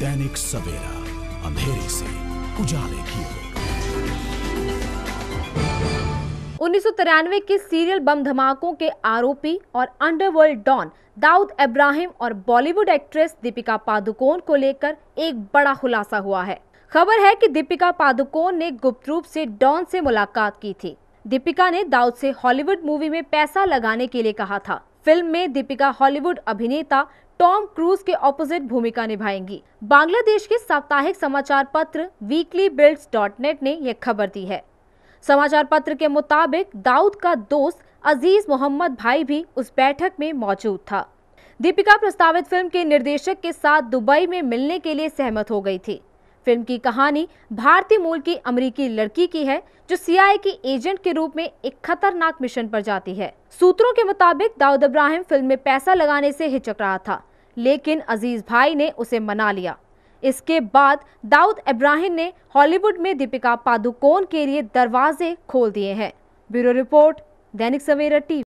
दैनिक सवेरा अंधेरे से उजाले की उन्नीस के सीरियल बम धमाकों के आरोपी और अंडरवर्ल्ड डॉन दाऊद इब्राहिम और बॉलीवुड एक्ट्रेस दीपिका पादुकोण को लेकर एक बड़ा खुलासा हुआ है खबर है कि दीपिका पादुकोण ने गुप्त रूप से डॉन से मुलाकात की थी दीपिका ने दाऊद से हॉलीवुड मूवी में पैसा लगाने के लिए कहा था फिल्म में दीपिका हॉलीवुड अभिनेता टॉम क्रूज के ऑपोजिट भूमिका निभाएंगी बांग्लादेश के साप्ताहिक समाचार पत्र वीकली बिल्ड डॉट नेट ने यह खबर दी है समाचार पत्र के मुताबिक दाऊद का दोस्त अजीज मोहम्मद भाई भी उस बैठक में मौजूद था दीपिका प्रस्तावित फिल्म के निर्देशक के साथ दुबई में मिलने के लिए सहमत हो गई थी फिल्म की कहानी भारतीय मूल की अमेरिकी लड़की की है जो सीआईए की एजेंट के रूप में एक खतरनाक मिशन पर जाती है सूत्रों के मुताबिक दाऊद इब्राहिम फिल्म में पैसा लगाने से हिचक रहा था लेकिन अजीज भाई ने उसे मना लिया इसके बाद दाऊद इब्राहिम ने हॉलीवुड में दीपिका पादुकोण के लिए दरवाजे खोल दिए हैं ब्यूरो रिपोर्ट दैनिक सवेरा टीवी